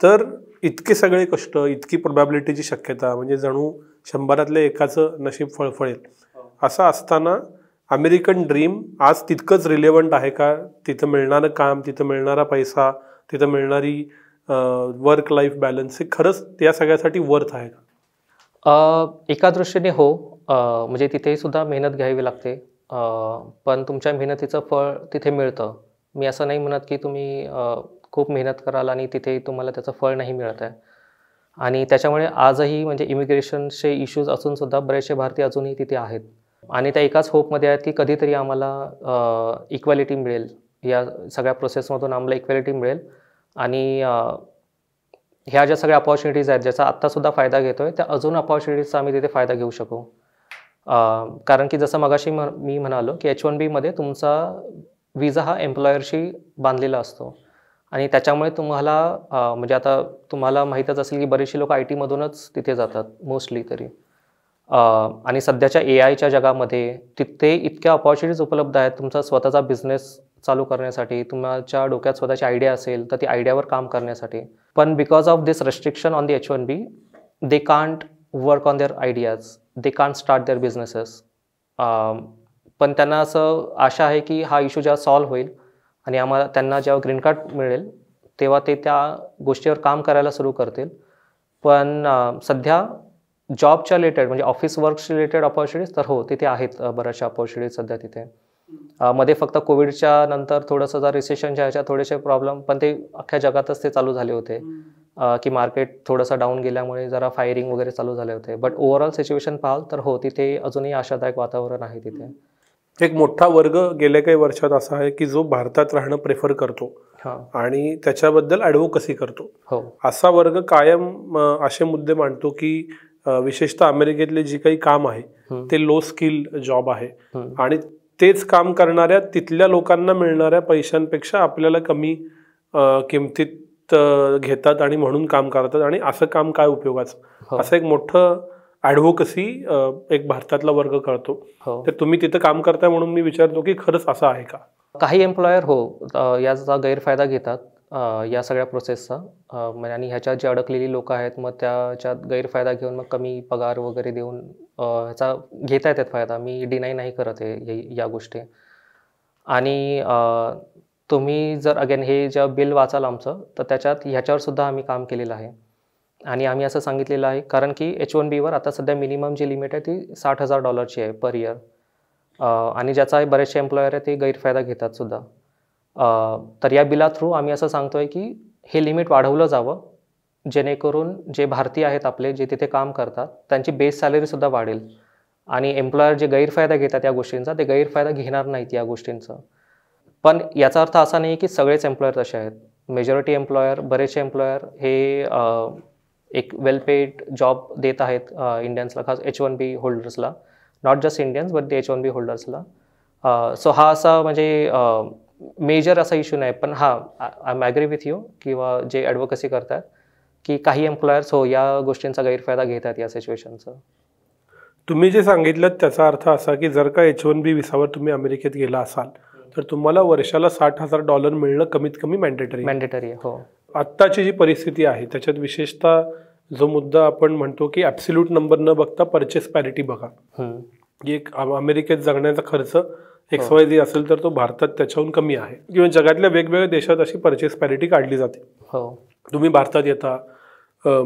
तर इतके सगळे कष्ट इतकी प्रोबॅबिलिटीची शक्यता म्हणजे जणू शंभरातल्या एकाचं नशीब फळफळेल असं असताना अमेरिकन ड्रीम आज तितकंच रिलेवंट आहे का तिथं मिळणारं काम तिथं मिळणारा पैसा तिथं मिळणारी वर्क लाईफ बॅलन्स हे खरंच त्या सगळ्यासाठी वर्थ आहे का एका दृष्टीने हो म्हणजे तिथे सुद्धा मेहनत घ्यावी लागते पण तुमच्या मेहनतीचं फळ तिथे मिळतं मी असं नाही म्हणत की तुम्ही खूप मेहनत कराल आणि तिथे तुम्हाला त्याचं फळ नाही मिळत आहे आणि त्याच्यामुळे आजही म्हणजे इमिग्रेशनचे इश्यूज असूनसुद्धा बरेचसे भारतीय अजूनही तिथे आहेत आणि त्या एकाच होपमध्ये आहेत की कधीतरी आम्हाला इक्वॅलिटी मिळेल या सगळ्या प्रोसेसमधून आम्हाला इक्वॅलिटी मिळेल आणि ह्या ज्या सगळ्या अपॉर्च्युनिटीज आहेत ज्याचा आत्तासुद्धा फायदा घेतो आहे त्या अजून अपॉर्च्युनिटीजचा आम्ही तिथे फायदा घेऊ शकू कारण की जसं मगाशी म मी म्हणालो की एच वन बीमध्ये तुमचा विजा हा एम्प्लॉयरशी बांधलेला असतो आणि त्याच्यामुळे तुम्हाला म्हणजे आता तुम्हाला माहीतच असेल की बरेचसे लोक आय टीमधूनच तिथे जातात मोस्टली तरी आणि सध्याच्या ए आयच्या जगामध्ये तिथे इतक्या अपॉर्च्युनिटीज उपलब्ध आहेत तुमचा स्वतःचा बिझनेस चालू करण्यासाठी तुमच्या डोक्यात स्वतःची आयडिया असेल तर ती आयडियावर काम करण्यासाठी पण because of this restriction on the H one B they can't work on their ideas they can start there businesses पण त्यांना असं आशा आहे की हा इशू जेव्हा सॉल्व्ह होईल आणि आम्हाला त्यांना जेव्हा ग्रीन कार्ड मिळेल तेव्हा ते त्या गोष्टीवर काम करायला सुरू करतील पण सध्या जॉबच्या रिलेटेड म्हणजे ऑफिस वर्क रिलेटेड ऑपॉर्च्युनिटीज तर हो तिथे आहेत बऱ्याचशा ऑपॉर्च्युनिटीज सध्या तिथे मध्ये फक्त कोविडच्या नंतर थोडंसं जर रिसेशनच्या ह्याच्या थोडेसे प्रॉब्लेम पण ते अख्ख्या जगातच ते चालू झाले होते की मार्केट थोडंसं डाऊन गेल्यामुळे जरा फायरिंग वगैरे चालू झाले होते बट ओव्हरऑल सिच्युएशन पाहाल तर हो तिथे अजूनही आशादायक वातावरण आहे तिथे एक मोठा वर्ग गेल्या काही वर्षात असा आहे की जो भारतात राहणं प्रेफर करतो आणि त्याच्याबद्दल ॲडव्होकसी करतो हो असा वर्ग कायम असे मुद्दे मांडतो की विशेषतः अमेरिकेतले जी काही काम आहे ते लो स्किल जॉब आहे आणि तेच काम करणाऱ्या तिथल्या लोकांना मिळणाऱ्या पैशांपेक्षा आपल्याला कमी किमतीत घेतात आणि म्हणून काम करतात आणि असं काम काय उपयोगाचं हो. असं एक मोठं ऍडव्होकसी एक भारतातला वर्ग करतो हो. तर तुम्ही तिथं काम करताय म्हणून मी विचारतो की खरंच असं आहे का काही एम्प्लॉयर हो याचा गैरफायदा घेतात या सगळ्या प्रोसेसचा म्हणजे आणि ह्याच्यात जे अडकलेली लोक आहेत मग त्याच्यात गैरफायदा घेऊन मग कमी पगार वगैरे देऊन ह्याचा घेता येतात फायदा मी डिनाई नाही करत आहे या गोष्टी आणि तुम्ही जर अगेन हे जेव्हा बिल वाचाल आमचं तर त्याच्यात ह्याच्यावर सुद्धा आम्ही काम केलेलं आहे आणि आम्ही असं सांगितलेलं आहे कारण की एच वन बीवर आता सध्या मिनिमम जी लिमिट आहे ती साठ हजार डॉलरची आहे पर इयर आणि ज्याचा आहे बरेचसे एम्प्लॉयर आहे ते गैरफायदा घेतात सुद्धा तर या बिला थ्रू आम्ही असं सांगतो आहे की हे लिमिट वाढवलं जावं जेणेकरून जे भारतीय आहेत आपले जे तिथे काम करतात त्यांची बेस सॅलरीसुद्धा वाढेल आणि एम्प्लॉयर जे गैरफायदा घेतात या गोष्टींचा ते गैरफायदा घेणार नाहीत या गोष्टींचा पण याचा अर्थ असा नाही की सगळेच एम्प्लॉयर तसे आहेत मेजॉरिटी एम्प्लॉयर बरेचसे एम्प्लॉयर हे एक वेल पेड जॉब देत आहेत इंडियन्सला खास एच वन बी होल्डर्सला not just Indians but H one B होल्डर्सला सो हा असा म्हणजे मेजर असा इश्यू नाही पण हा I am agree with you किंवा जे ॲडव्होकसी करतात की काही एम्प्लॉयर्स हो या गोष्टींचा गैरफायदा घेत आहेत या सिच्युएशनचा तुम्ही जे सांगितलं त्याचा अर्थ असा की जर का एच वन बी विसावर तुम्ही अमेरिकेत गेला असाल तर तुम्हाला वर्षाला साठ हजार डॉलर मिळणं कमीत कमी मॅन्डेटरी मॅन्डेटरी हो आत्ताची जी परिस्थिती आहे त्याच्यात विशेषतः जो मुद्दा आपण म्हणतो की ॲब्सल्यूट नंबर न बघता परचेस पॅरिटी बघा एक अमेरिकेत जगण्याचा खर्च एक्स हो. वाय असेल तर तो भारतात त्याच्याहून कमी आहे किंवा जगातल्या वेगवेगळ्या देशात अशी परचेस पॅरिटी काढली जाते हो. तुम्ही भारतात येता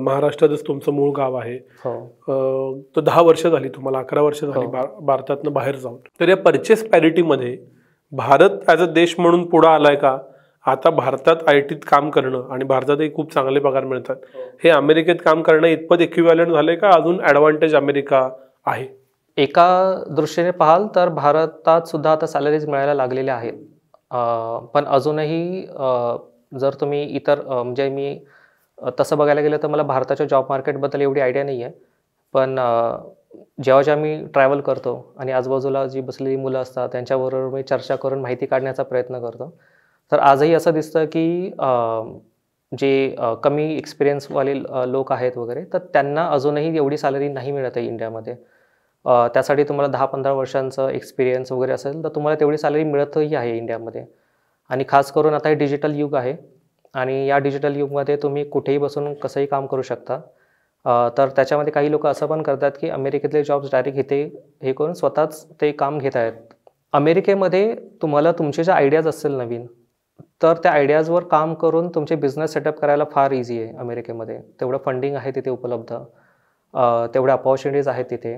महाराष्ट्रातच तुमचं मूळ गाव आहे हो. तर दहा वर्ष झाली तुम्हाला अकरा वर्ष झाली भारतातनं बाहेर जाऊन तर या परचेस पॅरिटीमध्ये भारत ॲज अ देश म्हणून पुढं आलाय का आता भारतात आय टीत काम करणं आणि भारतातही खूप चांगले पगार मिळतात हो. हे अमेरिकेत काम करणं इतपत इक्विवॅलंट झालंय का अजून ॲडव्हान्टेज अमेरिका आहे एका दृष्टीने पाहाल तर भारतात सुद्धा आता सॅलरीज मिळायला लागलेल्या आहेत पण अजूनही जर तुम्ही इतर म्हणजे मी तसं बघायला गेलं तर मला भारताच्या जॉब मार्केटबद्दल एवढी आयडिया नाही आहे पण जेव्हा जेव्हा मी ट्रॅव्हल करतो आणि आजूबाजूला जी बसलेली मुलं असतात त्यांच्याबरोबर मी चर्चा करून माहिती काढण्याचा प्रयत्न करतो तर आजही असं दिसतं की जे कमी एक्सपिरियन्सवाले लोक आहेत वगैरे तर त्यांना अजूनही एवढी सॅलरी नाही मिळत आहे इंडियामध्ये त्यासाठी तुम्हाला दहा पंधरा वर्षांचं एक्सपिरियन्स वगैरे असेल तर तुम्हाला तेवढी सॅलरी मिळतही आहे इंडियामध्ये आणि खास करून आता हे डिजिटल युग आहे आणि या डिजिटल युगमध्ये तुम्ही कुठेही बसून कसंही काम करू शकता तर त्याच्यामध्ये काही लोक असं पण करतात की अमेरिकेतले जॉब्स डायरेक्ट इथे हे करून स्वतःच ते काम घेत आहेत अमेरिकेमध्ये तुम्हाला तुमचे ज्या आयडियाज असतील नवीन तर त्या आयडियाजवर काम करून तुमचे बिझनेस सेटअप करायला फार इझी आहे अमेरिकेमध्ये तेवढं फंडिंग आहे तिथे उपलब्ध तेवढ्या अपॉर्च्युनिटीज आहेत तिथे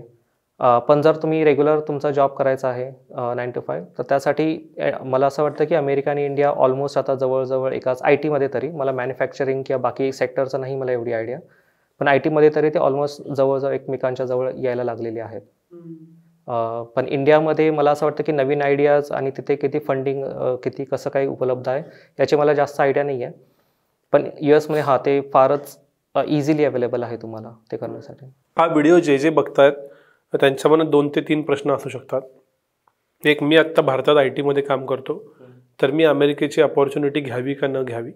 पण जर तुम्ही रेग्युलर तुमचा जॉब करायचा आहे नाईन टू फाय तर त्यासाठी मला असं वाटतं की अमेरिका आणि इंडिया ऑलमोस्ट आता जवळजवळ एकाच आय टीमध्ये तरी मला मॅन्युफॅक्चरिंग किंवा बाकी सेक्टरचं नाही मला एवढी आयडिया पण आय टीमध्ये तरी ते ऑलमोस्ट जवळजवळ एकमेकांच्या जवळ यायला लागलेले आहेत पण इंडियामध्ये मला असं वाटतं की नवीन आयडियाज आणि तिथे किती फंडिंग किती कसं काही उपलब्ध आहे याची मला जास्त आयडिया नाही आहे पण युएस मध्ये हा ते फारच इझिली अवेलेबल आहे तुम्हाला ते करण्यासाठी हा व्हिडिओ जे जे बघतायत त्यांच्या मनात दोन ते तीन प्रश्न असू शकतात एक मी आत्ता भारतात आय टीमध्ये काम करतो तर मी अमेरिकेची अपॉर्च्युनिटी घ्यावी का न घ्यावी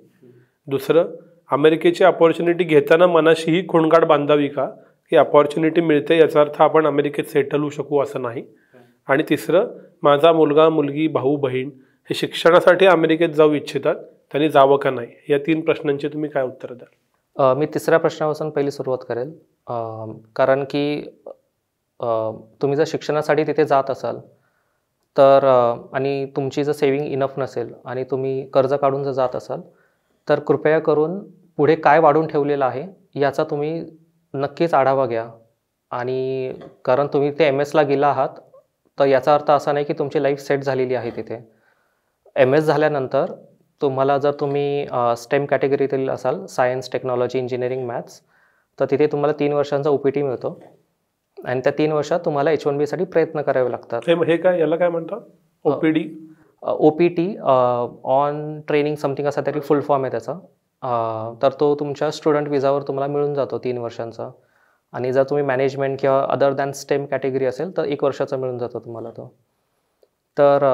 दुसरं अमेरिकेची अपॉर्च्युनिटी घेताना मनाशी ही बांधावी का की अपॉर्च्युनिटी मिळते याचा अर्थ आपण अमेरिकेत सेटल होऊ शकू असं नाही आणि तिसरं माझा मुलगा मुलगी भाऊ बहीण हे शिक्षणासाठी अमेरिकेत जाऊ इच्छितात त्यांनी जावं का नाही या तीन प्रश्नांची तुम्ही काय उत्तर द्या मी तिसऱ्या प्रश्नापासून पहिली सुरुवात करेल कारण की तुम्ही जर शिक्षणासाठी तिथे जात असाल तर आणि तुमची जर सेविंग इनफ नसेल आणि तुम्ही कर्ज काढून जर जात असाल तर कृपया करून पुढे काय वाढून ठेवलेलं आहे याचा तुम्ही नक्कीच आढावा घ्या आणि कारण तुम्ही ते एम एसला गेला आहात तर याचा अर्थ असा नाही की तुमची लाईफ सेट झालेली आहे तिथे एम एस झाल्यानंतर तुम्हाला जर तुम्ही स्टेम कॅटेगरीतील असाल सायन्स टेक्नॉलॉजी इंजिनिअरिंग मॅथ्स तर तिथे तुम्हाला तीन वर्षांचा ओपीटी मिळतो आणि त्या तीन वर्षात तुम्हाला एच वन बीसाठी प्रयत्न करावे लागतात हे काय याला काय म्हणतात OPD OPT on training something असा तरी फुल फॉर्म आहे त्याचा तर तो तुमच्या स्टुडंट विजावर तुम्हाला मिळून जातो तीन वर्षांचा आणि जर तुम्ही मॅनेजमेंट किंवा अदर दॅन स्टेम कॅटेगरी असेल तर एक वर्षाचा मिळून जातो तुम्हाला तो तर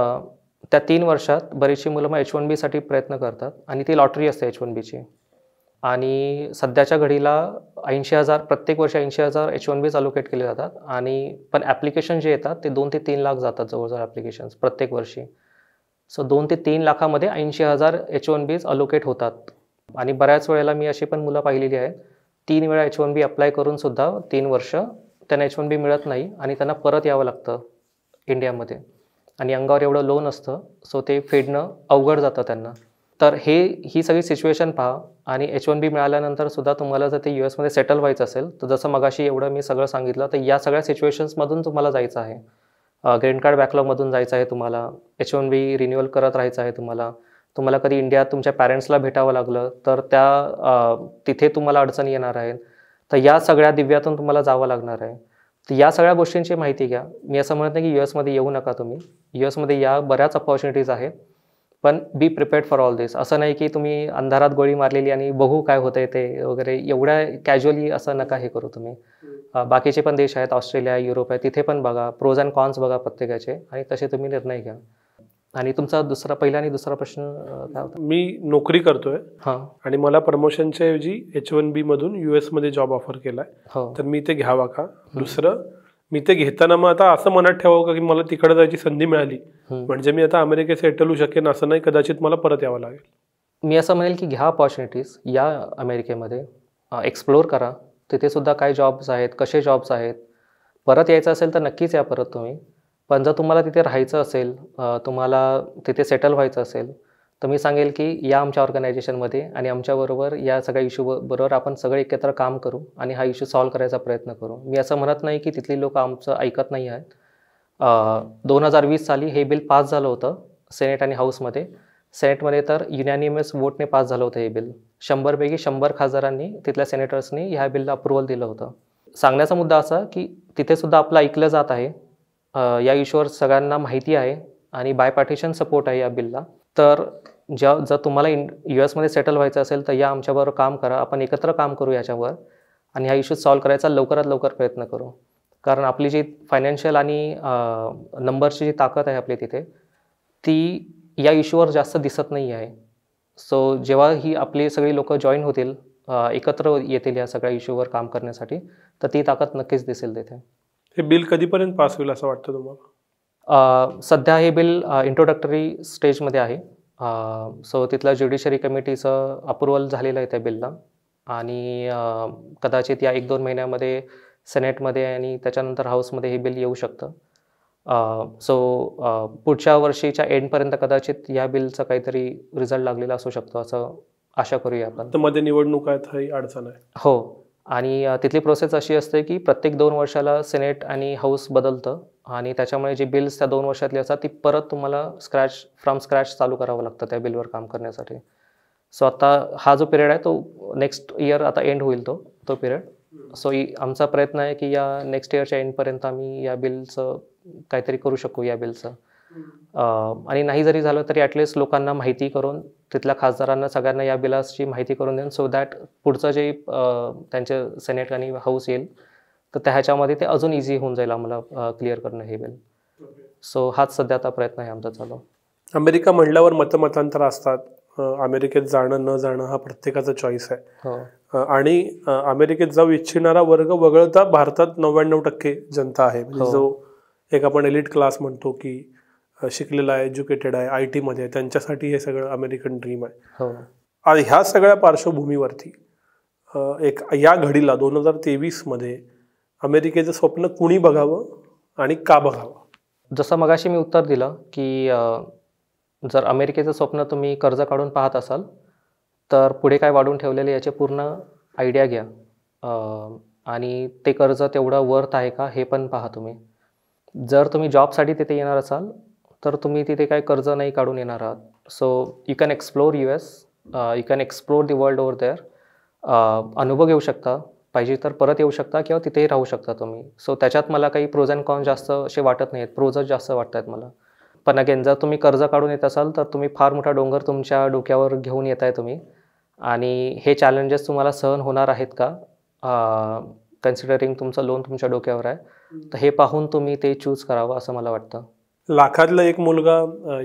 त्या तीन वर्षात बरीचशी मुलं मग एच वन बीसाठी प्रयत्न करतात आणि ती लॉटरी असते एच वन बीची आणि सध्याच्या घडीला ऐंशी हजार प्रत्येक वर्ष ऐंशी हजार एच वन बीज अलोकेट केले जातात आणि पण ॲप्लिकेशन जे येतात ते दोन ते तीन लाख जातात जवळजवळ ॲप्लिकेशन्स प्रत्येक वर्षी सो दोन ते तीन लाखामध्ये ऐंशी हजार एच वन बीज अलोकेट होतात आणि बऱ्याच वेळेला मी अशी पण मुलं पाहिलेली आहेत तीन वेळा एच वन बी अप्लाय करून सुद्धा तीन वर्ष त्यांना एच वन बी मिळत नाही आणि त्यांना परत यावं लागतं इंडियामध्ये आणि अंगावर एवढं लोन असतं सो ते फेडणं अवघड जातं त्यांना तर हे ही सगळी सिच्युएशन पहा आणि एच वन बी मिळाल्यानंतर सुद्धा तुम्हाला जर ते यू एसमध्ये सेटल व्हायचं असेल तर जसं मगाशी एवढं मी सगळं सांगितलं तर या सगळ्या सिच्युएशन्समधून तुम्हाला जायचं आहे ग्रीन कार्ड बॅकलॉगमधून जायचं आहे तुम्हाला एच वन बी रिन्युअल करत राहायचं आहे तुम्हाला तुम्हाला कधी इंडियात तुमच्या पॅरेंट्सला भेटावं लागलं तर त्या तिथे तुम्हाला अडचण येणार आहेत तर या सगळ्या दिव्यातून तुम्हाला जावं लागणार आहे तर या सगळ्या गोष्टींची माहिती घ्या मी असं म्हणत नाही की यू एसमध्ये येऊ नका तुम्ही यू एसमध्ये या बऱ्याच अपॉर्च्युनिटीज आहेत पण be prepared for all this असं नाही की तुम्ही अंधारात गोळी मारलेली आणि बघू काय होतंय ते वगैरे एवढ्या कॅज्युअली असं नका हे करू तुम्ही बाकीचे पण देश आहेत ऑस्ट्रेलिया युरोप आहे तिथे पण बघा प्रोज अँड कॉन्स बघा प्रत्येकाचे आणि तसे तुम्ही निर्णय घ्या आणि तुमचा दुसरा पहिला आणि दुसरा प्रश्न काय होता मी नोकरी करतोय आणि मला प्रमोशनच्या ऐवजी एच वन बी मधून युएस मध्ये जॉब ऑफर केलाय हो. तर मी ते घ्यावा का दुसरं मी ते घेताना मग आता असं मनात ठेवावं का की मला तिकडे जायची संधी मिळाली म्हणजे मी आता अमेरिकेत सेटल होऊ शकेन असं नाही कदाचित मला परत यावं लागेल मी असं म्हणेल की घ्या ऑपॉर्च्युनिटीज या अमेरिकेमध्ये एक्सप्लोअर करा तिथे सुद्धा काय जॉब्स आहेत कसे जॉब्स आहेत परत यायचं असेल तर नक्कीच या परत तुम्ही पण जर तुम्हाला तिथे राहायचं असेल तुम्हाला तिथे सेटल व्हायचं असेल तर मी सांगेल की या आमच्या ऑर्गनायझेशनमध्ये आणि आमच्याबरोबर या सगळ्या इश्यू बरोबर आपण सगळे एकत्र काम करू आणि हा इश्यू सॉल्व्ह करायचा प्रयत्न करू मी असं म्हणत नाही की तिथली लोक आमचं ऐकत नाही आहेत दोन हजार वीस साली हे बिल पास झालं होतं सेनेट आणि हाऊसमध्ये सेनेटमध्ये तर युनॅनिमस वोटने पास झालं होतं हे बिल शंभरपैकी शंभर खासदारांनी तिथल्या सेनेटर्सनी ह्या बिलला अप्रुव्हल दिलं होतं सांगण्याचा मुद्दा असा की तिथेसुद्धा आपलं ऐकलं जात आहे या इश्यूवर सगळ्यांना माहिती आहे आणि बाय पार्टिशन सपोर्ट आहे या बिलला तर ज्या जर तुम्हाला इन यू एसमध्ये सेटल व्हायचं असेल तर या आमच्याबरोबर काम करा आपण एकत्र काम करू याच्यावर आणि ह्या इश्यूज सॉल्व्ह करायचा लवकरात लवकर प्रयत्न करू कारण आपली जी फायनान्शियल आणि नंबरची जी ताकद आहे आपली तिथे ती या इश्यूवर जास्त दिसत नाही आहे सो जेव्हा ही आपली सगळी लोकं जॉईन होतील एकत्र येतील या सगळ्या इश्यूवर काम करण्यासाठी तर ती ताकद नक्कीच दिसेल तिथे हे बिल कधीपर्यंत पास होईल असं वाटतं तुम्हाला सध्या हे बिल इंट्रोडक्टरी स्टेजमध्ये आहे सो तिथल्या ज्युडिशरी कमिटीचं अप्रुव्हल झालेलं आहे त्या बिलला आणि कदाचित या एक दोन महिन्यामध्ये सेनेटमध्ये आणि त्याच्यानंतर हाऊसमध्ये हे बिल येऊ शकतं सो पुढच्या वर्षीच्या एंडपर्यंत कदाचित या बिलचा काहीतरी रिझल्ट लागलेला असू शकतो असं आशा करूया आपण मध्ये निवडणूक आहेत अडचण आहे हो आणि तिथली प्रोसेस अशी असते की प्रत्येक दोन वर्षाला सिनेट आणि हाऊस बदलतं आणि त्याच्यामुळे जी बिल्स त्या दोन वर्षातली असतात ती परत तुम्हाला स्क्रॅच फ्रॉम स्क्रॅच चालू करावं लागतं त्या बिलवर काम करण्यासाठी सो आता हा जो पिरियड आहे तो नेक्स्ट इयर आता एंड होईल तो तो पिरियड सो आमचा प्रयत्न आहे की या नेक्स्ट इयरच्या एंडपर्यंत आम्ही या बिलचं काहीतरी करू शकू या बिलचं आणि नाही जरी झालं तरी ॲटलिस्ट लोकांना माहिती करून तिथल्या खासदारांना सगळ्यांना या बिलाची माहिती करून देईन सो दॅट पुढचं जे त्यांचे सेनेट आणि हाऊस येईल तर त्याच्यामध्ये ते अजून इझी होऊन जाईल आम्हाला क्लिअर करणं हे बिल सो हाच सध्या आता प्रयत्न आहे आमचा चालू अमेरिका म्हणल्यावर मतमतांतर असतात अमेरिकेत जाणं न जाणं हा प्रत्येकाचा चॉईस आहे हो. आणि अमेरिकेत जाऊ इच्छिणारा वर्ग वगळता भारतात नव्याण्णव टक्के जनता आहे म्हणजे हो. जो एक आपण एलिट क्लास म्हणतो की शिकलेला आहे एज्युकेटेड आहे आय टीमध्ये आहे त्यांच्यासाठी हे सगळं अमेरिकन ड्रीम आहे हो. आणि ह्या सगळ्या पार्श्वभूमीवरती एक या घडीला दोन हजार तेवीसमध्ये अमेरिकेचं स्वप्न कुणी बघावं आणि का बघावं जसं मगाशी मी उत्तर दिलं की जर अमेरिकेचं स्वप्न तुम्ही कर्ज काढून पाहत असाल तर पुढे काय वाढून ठेवलेले याचे पूर्ण आयडिया घ्या आणि ते कर्ज तेवढं वर्थ आहे का हे पण पहा तुम्ही जर तुम्ही जॉबसाठी तिथे येणार असाल तर तुम्ही तिथे काही कर्ज नाही काढून येणार आहात so you can explore U S you can explore the world over there अनुभव घेऊ शकता पाहिजे तर परत येऊ शकता किंवा तिथेही राहू शकता तुम्ही सो त्याच्यात मला काही प्रोज अँड कॉन्स जास्त असे वाटत नाहीत प्रोजच जास्त वाटत आहेत मला पण अगेन जर तुम्ही कर्ज काढून येत असाल तर तुम्ही फार मोठा डोंगर तुमच्या डोक्यावर घेऊन येत आहे तुम्ही आणि हे चॅलेंजेस तुम्हाला सहन होणार आहेत का कन्सिडरिंग uh, तुमचं लोन तुमच्या डोक्यावर आहे तर हे पाहून तुम्ही ते चूज करावं असं मला वाटतं लाखातला एक मुलगा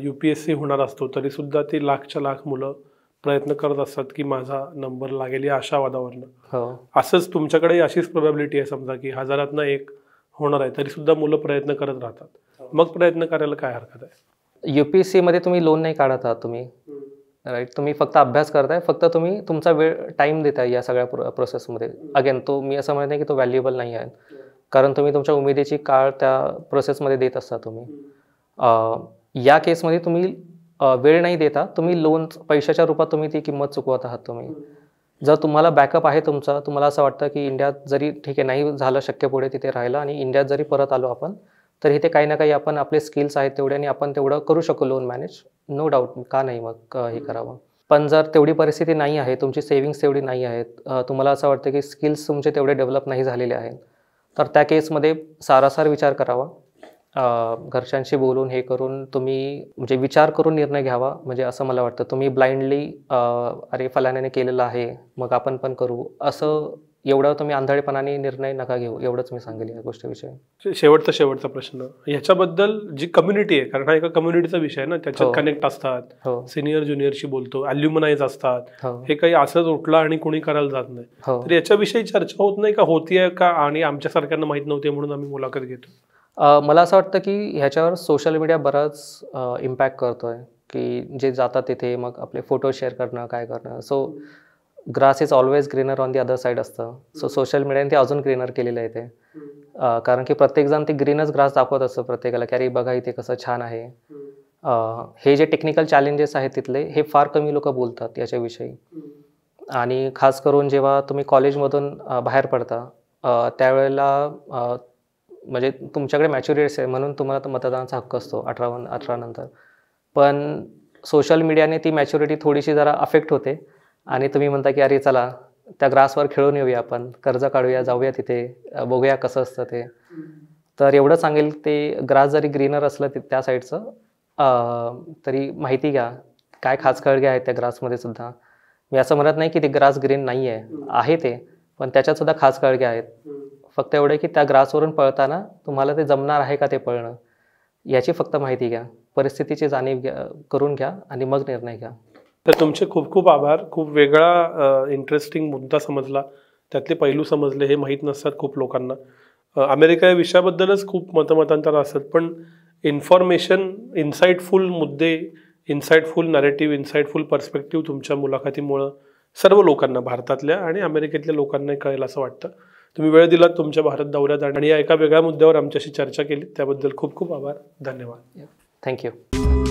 यू पी एस सी होणार असतो तरीसुद्धा ते लाखच्या लाख मुलं प्रयत्न करत असतात की माझा नंबर लागेल या आशावादावरनं हो. असंच तुमच्याकडे अशीच प्रोबॅबिलिटी आहे समजा की हजारातनं एक होणार आहे तरी सुद्धा मुलं प्रयत्न करत राहतात हो. मग प्रयत्न करायला काय हरकत आहे एस मध्ये तुम्ही लोन नाही काढत आहात तुम्ही राईट तुम्ही फक्त अभ्यास करताय फक्त तुम्ही तुमचा वेळ देत देताय या सगळ्या प्रोसेसमध्ये अगेन तो मी असं म्हणत नाही की तो व्हॅल्युएबल नाही आहे कारण तुम्ही तुमच्या उमेदीची काळ त्या प्रोसेसमध्ये देत असता तुम्ही या केसमध्ये तुम्ही वेळ नाही देता तुम्ही लोन पैशाच्या रूपात तुम्ही ती किंमत चुकवत आहात तुम्ही जर तुम्हाला बॅकअप आहे तुमचा तुम्हाला असं वाटतं की इंडियात जरी ठीक आहे नाही झालं शक्य पुढे तिथे राहिलं आणि इंडियात जरी परत आलो आपण तर इथे काही ना काही आपण आपले स्किल्स आहेत तेवढे आणि आपण तेवढं करू शकू लोन मॅनेज नो डाऊट का नाही मग हे करावं पण जर तेवढी परिस्थिती नाही आहे तुमची सेव्हिंग्स तेवढी नाही आहेत तुम्हाला असं वाटतं की स्किल्स तुमचे तेवढे डेव्हलप नाही झालेले आहेत तर त्या केसमध्ये सारासार विचार करावा घरच्यांशी बोलून हे करून तुम्ही म्हणजे विचार करून निर्णय घ्यावा म्हणजे असं मला वाटतं तुम्ही ब्लाइंडली अरे फलाण्याने केलेलं आहे मग आपण पण करू असं एवढा तुम्ही आंधळेपणाने निर्णय नका घेऊ एवढंच मी सांगेल या गोष्टीविषयी शेवटचा शेवटचा प्रश्न ह्याच्याबद्दल जी कम्युनिटी आहे कारण हा एका कम्युनिटीचा विषय आहे ना त्याच्यात कनेक्ट हो. असतात सिनियर हो. ज्युनियरशी बोलतो अल्युमनाईज असतात हो. हे काही असंच उठला आणि कोणी करायला जात नाही तर याच्याविषयी चर्चा होत नाही का होती का आणि आमच्या सरकारनं माहीत नव्हती म्हणून आम्ही मुलाखत घेतो मला असं वाटतं की ह्याच्यावर सोशल मीडिया बराच इम्पॅक्ट करतो आहे की जे जातात तिथे मग आपले फोटो शेअर करणं काय करणं so grass is always greener on the other side असतं सो सोशल मीडियाने ते अजून ग्रीनर केलेलं आहे ते कारण की प्रत्येकजण ते ग्रीनच ग्रास दाखवत असतं प्रत्येकाला की अरे बघा इथे कसं छान आहे हे जे टेक्निकल चॅलेंजेस आहेत तिथले हे फार कमी लोक बोलतात याच्याविषयी आणि खास करून जेव्हा तुम्ही कॉलेजमधून बाहेर पडता त्यावेळेला म्हणजे तुमच्याकडे मॅच्युरिटी आहे म्हणून तुम्हाला तो मतदानाचा हक्क असतो अठरावन अठरा नंतर पण सोशल मीडियाने ती मॅच्युरिटी थोडीशी जरा अफेक्ट होते आणि तुम्ही म्हणता की अरे चला त्या ग्रासवर खेळून येऊया आपण कर्ज काढूया जाऊया तिथे बघूया कसं असतं ते तर एवढं सांगेल ते ग्रास जरी ग्रीनर असलं ते त्या साईडचं तरी माहिती घ्या काय खास कळगे आहेत त्या ग्रासमध्ये सुद्धा मी असं म्हणत नाही की ते ग्रास ग्रीन नाही आहे ते पण त्याच्यातसुद्धा खास कळगे आहेत फक्त एवढं की त्या ग्रासवरून पळताना तुम्हाला ते जमणार आहे का ते पळणं याची फक्त माहिती घ्या परिस्थितीची जाणीव घ्या करून घ्या आणि मग निर्णय घ्या तर तुमचे खूप खूप आभार खूप वेगळा इंटरेस्टिंग मुद्दा समजला त्यातले पैलू समजले हे माहीत नसतात खूप लोकांना अमेरिका या विषयाबद्दलच खूप मतमतांतर असतात पण इन्फॉर्मेशन इन्साइटफुल मुद्दे इन्साइटफुल नरेटिव्ह इन्साइटफुल पर्स्पेक्टिव्ह तुमच्या मुलाखतीमुळं सर्व लोकांना भारतातल्या आणि अमेरिकेतल्या लोकांना कळेल असं वाटतं तुम्ही वेळ दिलात तुमच्या भारत दौऱ्यात आणि या एका वेगळ्या मुद्द्यावर आमच्याशी चर्चा केली त्याबद्दल खूप खूप आभार धन्यवाद थँक्यू